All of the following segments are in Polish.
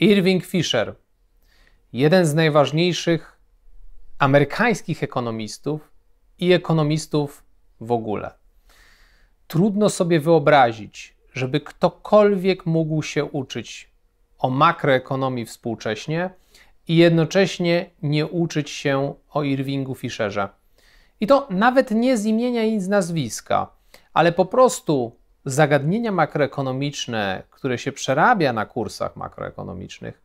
Irving Fisher, jeden z najważniejszych amerykańskich ekonomistów i ekonomistów w ogóle. Trudno sobie wyobrazić, żeby ktokolwiek mógł się uczyć o makroekonomii współcześnie i jednocześnie nie uczyć się o Irvingu Fisherze. I to nawet nie z imienia i z nazwiska, ale po prostu zagadnienia makroekonomiczne, które się przerabia na kursach makroekonomicznych,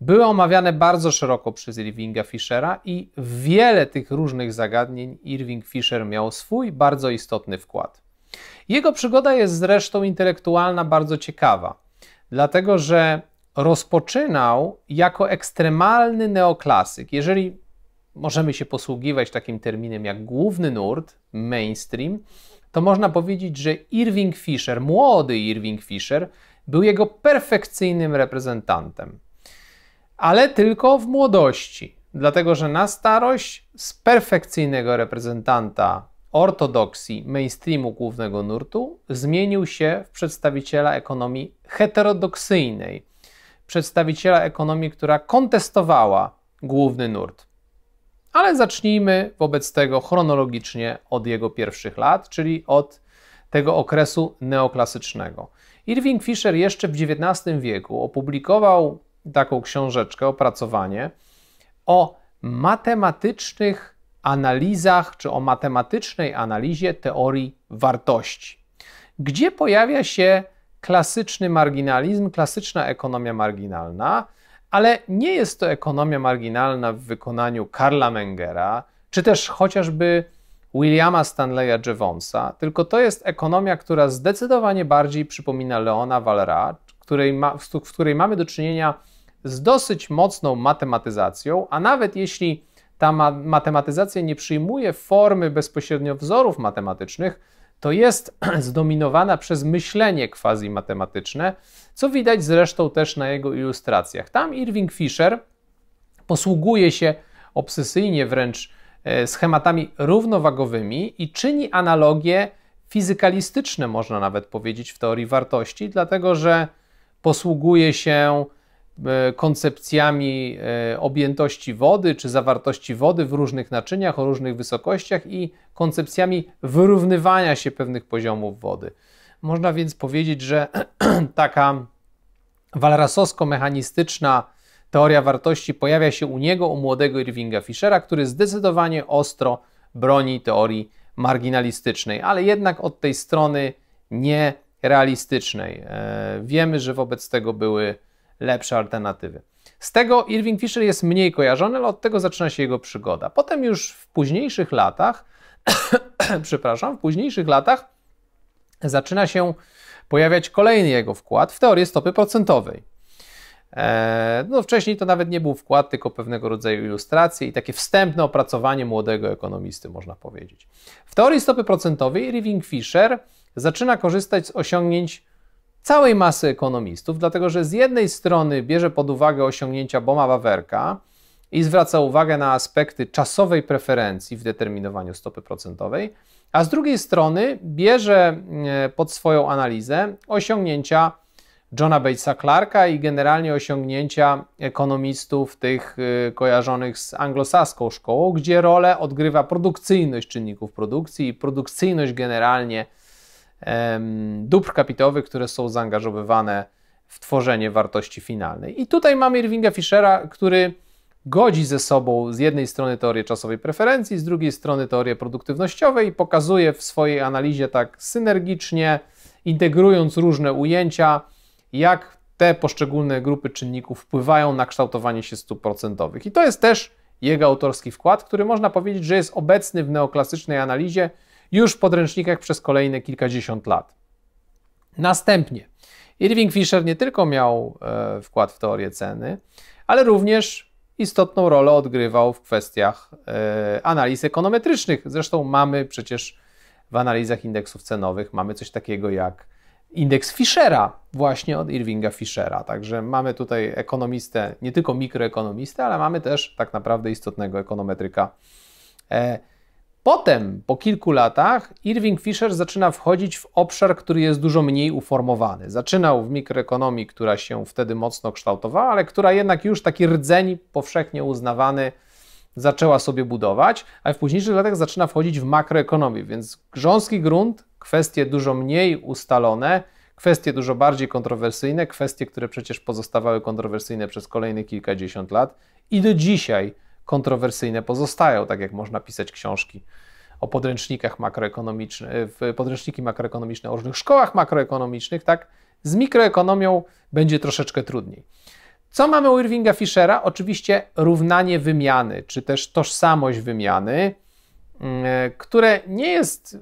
były omawiane bardzo szeroko przez Irvinga Fishera i wiele tych różnych zagadnień Irving Fisher miał swój bardzo istotny wkład. Jego przygoda jest zresztą intelektualna bardzo ciekawa, dlatego że rozpoczynał jako ekstremalny neoklasyk. Jeżeli możemy się posługiwać takim terminem jak główny nurt, mainstream, to można powiedzieć, że Irving Fisher, młody Irving Fisher, był jego perfekcyjnym reprezentantem. Ale tylko w młodości, dlatego że na starość z perfekcyjnego reprezentanta ortodoksji mainstreamu głównego nurtu zmienił się w przedstawiciela ekonomii heterodoksyjnej, przedstawiciela ekonomii, która kontestowała główny nurt. Ale zacznijmy wobec tego chronologicznie od jego pierwszych lat, czyli od tego okresu neoklasycznego. Irving Fisher jeszcze w XIX wieku opublikował taką książeczkę, opracowanie o matematycznych analizach czy o matematycznej analizie teorii wartości, gdzie pojawia się klasyczny marginalizm, klasyczna ekonomia marginalna, ale nie jest to ekonomia marginalna w wykonaniu Karla Mengera, czy też chociażby Williama Stanleya Jevonsa, tylko to jest ekonomia, która zdecydowanie bardziej przypomina Leona Valera, której ma, w której mamy do czynienia z dosyć mocną matematyzacją, a nawet jeśli ta ma matematyzacja nie przyjmuje formy bezpośrednio wzorów matematycznych, to jest zdominowana przez myślenie quasi-matematyczne, co widać zresztą też na jego ilustracjach. Tam Irving Fisher posługuje się obsesyjnie wręcz e, schematami równowagowymi i czyni analogie fizykalistyczne, można nawet powiedzieć, w teorii wartości, dlatego że posługuje się E, koncepcjami e, objętości wody czy zawartości wody w różnych naczyniach o różnych wysokościach i koncepcjami wyrównywania się pewnych poziomów wody. Można więc powiedzieć, że taka walrasowsko-mechanistyczna teoria wartości pojawia się u niego, u młodego Irvinga Fishera, który zdecydowanie ostro broni teorii marginalistycznej, ale jednak od tej strony nie realistycznej. E, wiemy, że wobec tego były lepsze alternatywy. Z tego Irving Fisher jest mniej kojarzony, ale od tego zaczyna się jego przygoda. Potem już w późniejszych latach, przepraszam, w późniejszych latach zaczyna się pojawiać kolejny jego wkład w teorię stopy procentowej. E, no, wcześniej to nawet nie był wkład, tylko pewnego rodzaju ilustracje i takie wstępne opracowanie młodego ekonomisty, można powiedzieć. W teorii stopy procentowej Irving Fisher zaczyna korzystać z osiągnięć całej masy ekonomistów, dlatego że z jednej strony bierze pod uwagę osiągnięcia Boma Wawerka i zwraca uwagę na aspekty czasowej preferencji w determinowaniu stopy procentowej, a z drugiej strony bierze e, pod swoją analizę osiągnięcia Johna Batesa Clarka i generalnie osiągnięcia ekonomistów tych e, kojarzonych z anglosaską szkołą, gdzie rolę odgrywa produkcyjność czynników produkcji i produkcyjność generalnie dóbr kapitałowych, które są zaangażowywane w tworzenie wartości finalnej. I tutaj mamy Irvinga Fishera, który godzi ze sobą z jednej strony teorię czasowej preferencji, z drugiej strony teorię produktywnościowej i pokazuje w swojej analizie tak synergicznie, integrując różne ujęcia, jak te poszczególne grupy czynników wpływają na kształtowanie się stóp procentowych. I to jest też jego autorski wkład, który można powiedzieć, że jest obecny w neoklasycznej analizie, już w podręcznikach przez kolejne kilkadziesiąt lat. Następnie Irving Fisher nie tylko miał e, wkład w teorię ceny, ale również istotną rolę odgrywał w kwestiach e, analiz ekonometrycznych. Zresztą mamy przecież w analizach indeksów cenowych mamy coś takiego jak indeks Fischera, właśnie od Irvinga Fischera. Także mamy tutaj ekonomistę, nie tylko mikroekonomistę, ale mamy też tak naprawdę istotnego ekonometryka. E, Potem, po kilku latach, Irving Fisher zaczyna wchodzić w obszar, który jest dużo mniej uformowany. Zaczynał w mikroekonomii, która się wtedy mocno kształtowała, ale która jednak już taki rdzeń powszechnie uznawany zaczęła sobie budować, a w późniejszych latach zaczyna wchodzić w makroekonomię, więc grząski grunt, kwestie dużo mniej ustalone, kwestie dużo bardziej kontrowersyjne, kwestie, które przecież pozostawały kontrowersyjne przez kolejne kilkadziesiąt lat i do dzisiaj kontrowersyjne pozostają, tak jak można pisać książki o podręcznikach makroekonomicznych, podręczniki makroekonomiczne o różnych szkołach makroekonomicznych, tak? Z mikroekonomią będzie troszeczkę trudniej. Co mamy u Irvinga Fishera? Oczywiście równanie wymiany, czy też tożsamość wymiany, mm, e, które nie jest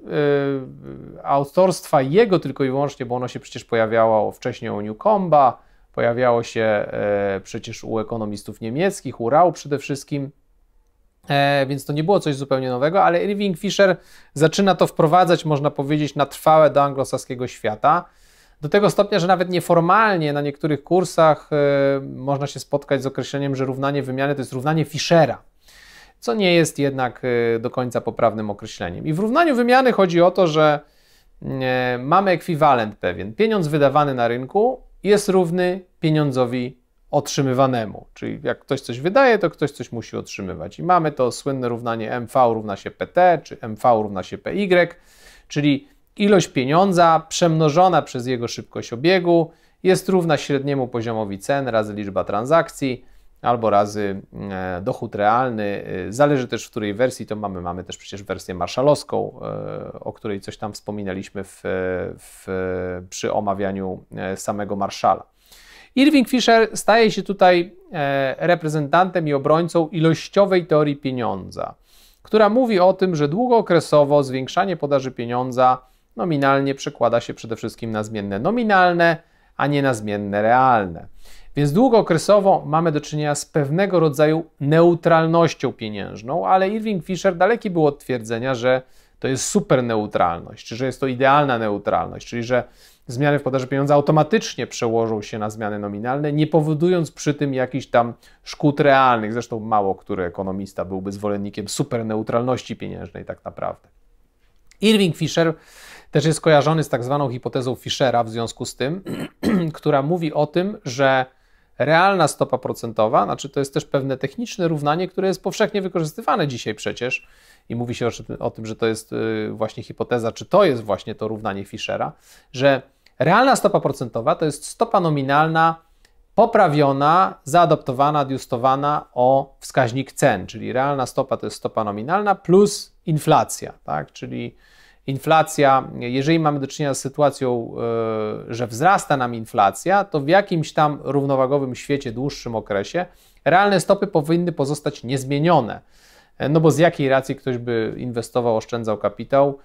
e, autorstwa jego tylko i wyłącznie, bo ono się przecież pojawiało wcześniej u Newcomba, Pojawiało się e, przecież u ekonomistów niemieckich, u Rau przede wszystkim, e, więc to nie było coś zupełnie nowego, ale Irving Fisher zaczyna to wprowadzać, można powiedzieć, na trwałe do anglosaskiego świata. Do tego stopnia, że nawet nieformalnie na niektórych kursach e, można się spotkać z określeniem, że równanie wymiany to jest równanie Fischera co nie jest jednak do końca poprawnym określeniem. I w równaniu wymiany chodzi o to, że mamy ekwiwalent pewien, pieniądz wydawany na rynku jest równy pieniądzowi otrzymywanemu. Czyli jak ktoś coś wydaje, to ktoś coś musi otrzymywać. I mamy to słynne równanie MV równa się PT, czy MV równa się PY, czyli ilość pieniądza przemnożona przez jego szybkość obiegu jest równa średniemu poziomowi cen razy liczba transakcji albo razy e, dochód realny. E, zależy też, w której wersji to mamy. Mamy też przecież wersję marszalowską, e, o której coś tam wspominaliśmy w, w, przy omawianiu samego marszala. Irving Fisher staje się tutaj reprezentantem i obrońcą ilościowej teorii pieniądza, która mówi o tym, że długookresowo zwiększanie podaży pieniądza nominalnie przekłada się przede wszystkim na zmienne nominalne, a nie na zmienne realne. Więc długookresowo mamy do czynienia z pewnego rodzaju neutralnością pieniężną, ale Irving Fisher daleki był od twierdzenia, że to jest super neutralność, czy że jest to idealna neutralność, czyli że zmiany w podaży pieniądza automatycznie przełożą się na zmiany nominalne, nie powodując przy tym jakichś tam szkód realnych. Zresztą mało który ekonomista byłby zwolennikiem super neutralności pieniężnej tak naprawdę. Irving Fisher też jest kojarzony z tak zwaną hipotezą Fischera w związku z tym, która mówi o tym, że realna stopa procentowa, znaczy to jest też pewne techniczne równanie, które jest powszechnie wykorzystywane dzisiaj przecież i mówi się o, tym, że to jest y, właśnie hipoteza, czy to jest właśnie to równanie Fischera, że realna stopa procentowa to jest stopa nominalna poprawiona, zaadoptowana, adjustowana o wskaźnik cen, czyli realna stopa to jest stopa nominalna plus inflacja, tak? czyli inflacja, jeżeli mamy do czynienia z sytuacją, e, że wzrasta nam inflacja, to w jakimś tam równowagowym świecie, dłuższym okresie, realne stopy powinny pozostać niezmienione. E, no bo z jakiej racji ktoś by inwestował, oszczędzał kapitał,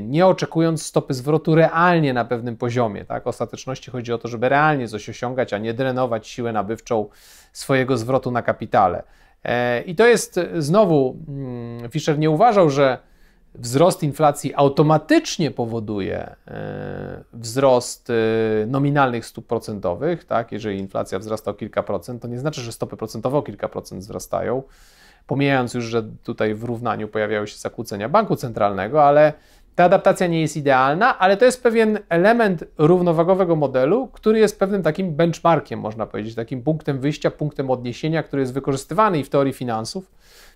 nie oczekując stopy zwrotu realnie na pewnym poziomie. Tak? W ostateczności chodzi o to, żeby realnie coś osiągać, a nie drenować siłę nabywczą swojego zwrotu na kapitale. E, I to jest znowu, mm, Fischer nie uważał, że wzrost inflacji automatycznie powoduje e, wzrost e, nominalnych stóp procentowych, tak? Jeżeli inflacja wzrasta o kilka procent, to nie znaczy, że stopy procentowe o kilka procent wzrastają. Pomijając już, że tutaj w równaniu pojawiają się zakłócenia banku centralnego, ale ta adaptacja nie jest idealna, ale to jest pewien element równowagowego modelu, który jest pewnym takim benchmarkiem, można powiedzieć, takim punktem wyjścia, punktem odniesienia, który jest wykorzystywany i w teorii finansów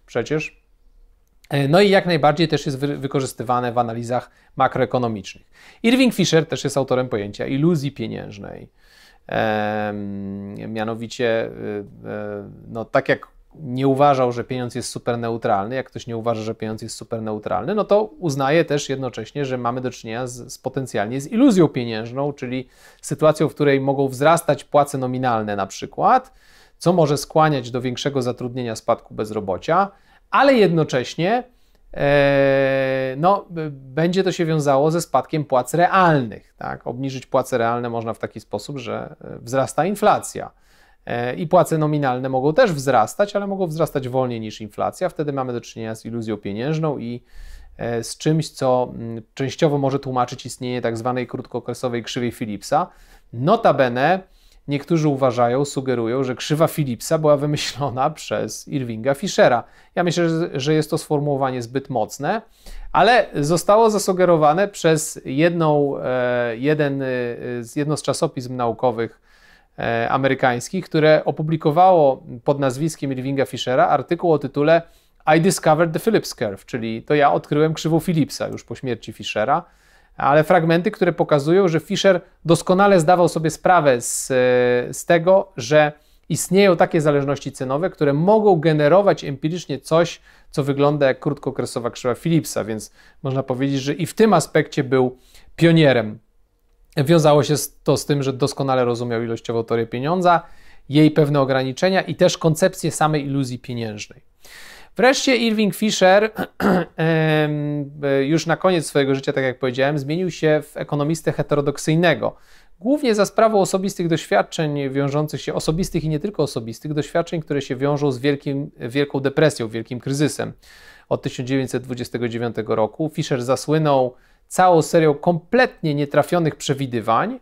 przecież E, no i jak najbardziej też jest wykorzystywane w analizach makroekonomicznych. Irving Fisher też jest autorem pojęcia iluzji pieniężnej. mianowicie, e, e, no tak jak nie uważał, że pieniądz jest superneutralny, jak ktoś nie uważa, że pieniądz jest superneutralny, no to uznaje też jednocześnie, że mamy do czynienia z, z, potencjalnie z iluzją pieniężną, czyli sytuacją, w której mogą wzrastać płace nominalne na przykład, co może skłaniać do większego zatrudnienia spadku bezrobocia, ale jednocześnie e, no, będzie to się wiązało ze spadkiem płac realnych. Tak? Obniżyć płace realne można w taki sposób, że e, wzrasta inflacja. E, I płace nominalne mogą też wzrastać, ale mogą wzrastać wolniej niż inflacja. Wtedy mamy do czynienia z iluzją pieniężną i z czymś, co częściowo może tłumaczyć istnienie tak zwanej krótkookresowej krzywej Philipsa. Notabene, Niektórzy uważają, sugerują, że krzywa Philipsa była wymyślona przez Irvinga Fishera. Ja myślę, że jest to sformułowanie zbyt mocne, ale zostało zasugerowane przez jedną, e, jeden, e, jedno z czasopism naukowych e, amerykańskich, które opublikowało pod nazwiskiem Irvinga Fishera artykuł o tytule I Discovered the Phillips Curve, czyli to ja odkryłem krzywą Philipsa już po śmierci Fishera ale fragmenty, które pokazują, że Fischer doskonale zdawał sobie sprawę z, z tego, że istnieją takie zależności cenowe, które mogą generować empirycznie coś, co wygląda jak krótkokresowa krzywa Philipsa, więc można powiedzieć, że i w tym aspekcie był pionierem. Wiązało się to z tym, że doskonale rozumiał ilościową teorię pieniądza, jej pewne ograniczenia i też koncepcję samej iluzji pieniężnej. Wreszcie Irving Fisher e, już na koniec swojego życia, tak jak powiedziałem, zmienił się w ekonomistę heterodoksyjnego. Głównie za sprawą osobistych doświadczeń wiążących się, osobistych i nie tylko osobistych, doświadczeń, które się wiążą z wielkim, wielką depresją, wielkim kryzysem. Od 1929 roku Fisher zasłynął całą serią kompletnie nietrafionych przewidywań,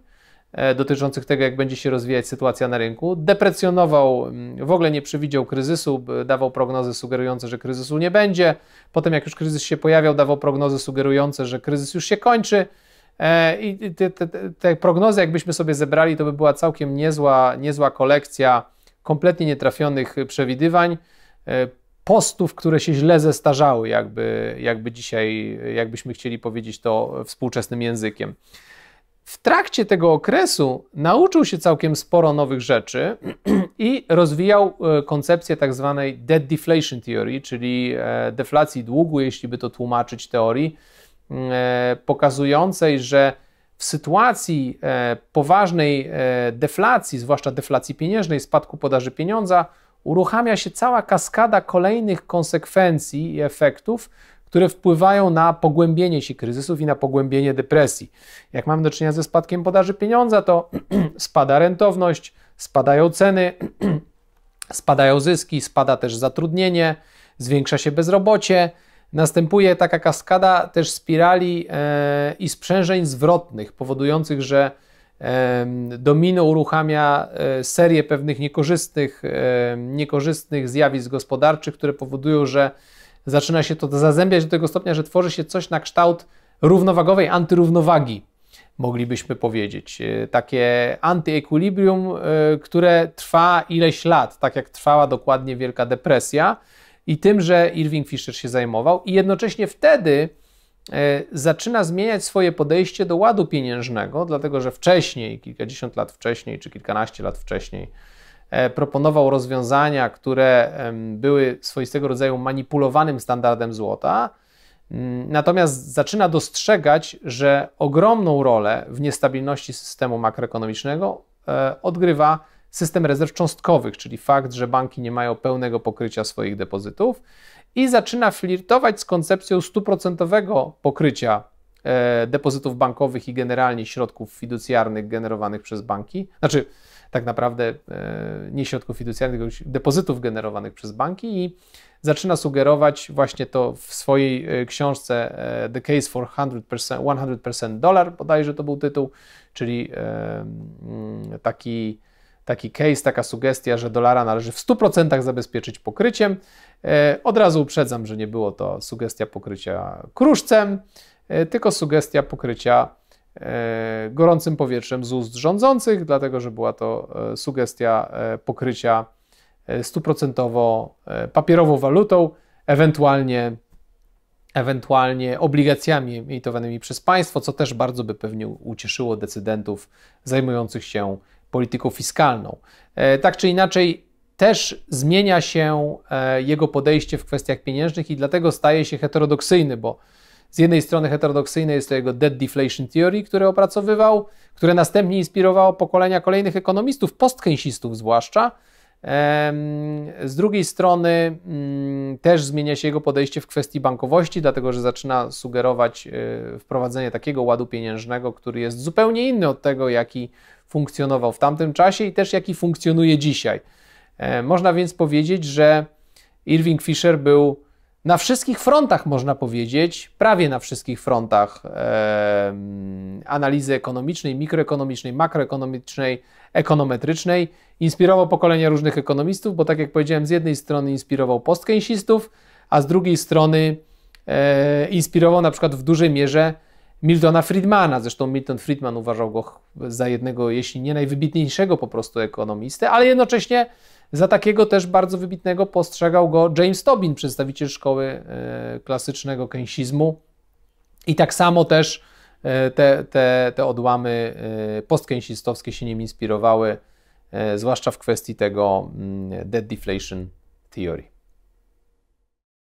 E, dotyczących tego, jak będzie się rozwijać sytuacja na rynku. Deprecjonował, mm, w ogóle nie przewidział kryzysu, dawał prognozy sugerujące, że kryzysu nie będzie. Potem, jak już kryzys się pojawiał, dawał prognozy sugerujące, że kryzys już się kończy. E, I te, te, te prognozy, jakbyśmy sobie zebrali, to by była całkiem niezła, niezła kolekcja kompletnie nietrafionych przewidywań, e, postów, które się źle zestarzały, jakby, jakby dzisiaj, jakbyśmy chcieli powiedzieć to współczesnym językiem w trakcie tego okresu nauczył się całkiem sporo nowych rzeczy i rozwijał e, koncepcję tak zwanej "dead deflation theory, czyli e, deflacji długu, jeśli by to tłumaczyć teorii, mm, e, pokazującej, że w sytuacji poważnej deflacji, zwłaszcza deflacji pieniężnej, spadku podaży pieniądza, uruchamia się cała kaskada kolejnych konsekwencji i efektów, które wpływają na pogłębienie się kryzysów i na pogłębienie depresji. Jak mamy do czynienia ze spadkiem podaży pieniądza, to spada rentowność, spadają ceny, spadają zyski, spada też zatrudnienie, zwiększa się bezrobocie. Następuje taka kaskada też spirali e, i sprzężeń zwrotnych, powodujących, że e, domino uruchamia e, serię pewnych niekorzystnych, e, niekorzystnych zjawisk gospodarczych, które powodują, że zaczyna się to zazębiać do tego stopnia, że tworzy się coś na kształt równowagowej antyrównowagi, moglibyśmy powiedzieć. E, takie antyekwilibrium, e, które trwa ileś lat, tak jak trwała dokładnie Wielka Depresja i tym, że Irving Fisher się zajmował i jednocześnie wtedy e, zaczyna zmieniać swoje podejście do ładu pieniężnego, dlatego że wcześniej, kilkadziesiąt lat wcześniej czy kilkanaście lat wcześniej, E, proponował rozwiązania, które były swoistego rodzaju manipulowanym standardem złota, mm, natomiast zaczyna dostrzegać, że ogromną rolę w niestabilności systemu makroekonomicznego e, odgrywa system rezerw cząstkowych, czyli fakt, że banki nie mają pełnego pokrycia swoich depozytów i zaczyna flirtować z koncepcją stuprocentowego pokrycia e, depozytów bankowych i generalnie środków fiducjarnych generowanych przez banki. Znaczy, tak naprawdę e, nie środków fiducjarnych, tylko depozytów generowanych przez banki i zaczyna sugerować właśnie to w swojej e, książce e, The Case for 100%, 100% Dollar, bodajże to był tytuł, czyli mm, taki taki case, taka sugestia, że dolara należy w 100% zabezpieczyć pokryciem. Od razu uprzedzam, że nie było to sugestia pokrycia kruszcem, tylko sugestia pokrycia E, gorącym powietrzem z ust rządzących, dlatego że była to e, sugestia e, pokrycia stuprocentowo papierową walutą, ewentualnie, ewentualnie obligacjami emitowanymi przez państwo, co też bardzo by pewnie ucieszyło decydentów zajmujących się polityką fiskalną. Tak czy inaczej, też zmienia się jego podejście w kwestiach pieniężnych i dlatego staje się heterodoksyjny, bo z jednej strony heterodoksyjne jest to jego dead deflation theory, które opracowywał, które następnie inspirowało pokolenia kolejnych ekonomistów, postkeynesistów zwłaszcza. Z drugiej strony mm, też zmienia się jego podejście w kwestii bankowości, dlatego że zaczyna sugerować y, wprowadzenie takiego ładu pieniężnego, który jest zupełnie inny od tego, jaki funkcjonował w tamtym czasie i też jaki funkcjonuje dzisiaj. E, można więc powiedzieć, że Irving Fisher był na wszystkich frontach, można powiedzieć, prawie na wszystkich frontach e, analizy ekonomicznej, mikroekonomicznej, makroekonomicznej, ekonometrycznej. Inspirował pokolenia różnych ekonomistów, bo tak jak powiedziałem, z jednej strony inspirował postkeynesistów, a z drugiej strony e, inspirował na przykład w dużej mierze Miltona Friedmana. Zresztą Milton Friedman uważał go za jednego, jeśli nie najwybitniejszego po prostu ekonomistę, ale jednocześnie za takiego też bardzo wybitnego postrzegał go James Tobin, przedstawiciel szkoły e, klasycznego keynesizmu. I tak samo też e, te, te, te odłamy e, postkeynesistowskie się nim inspirowały, zwłaszcza w kwestii tego mm, dead deflation theory.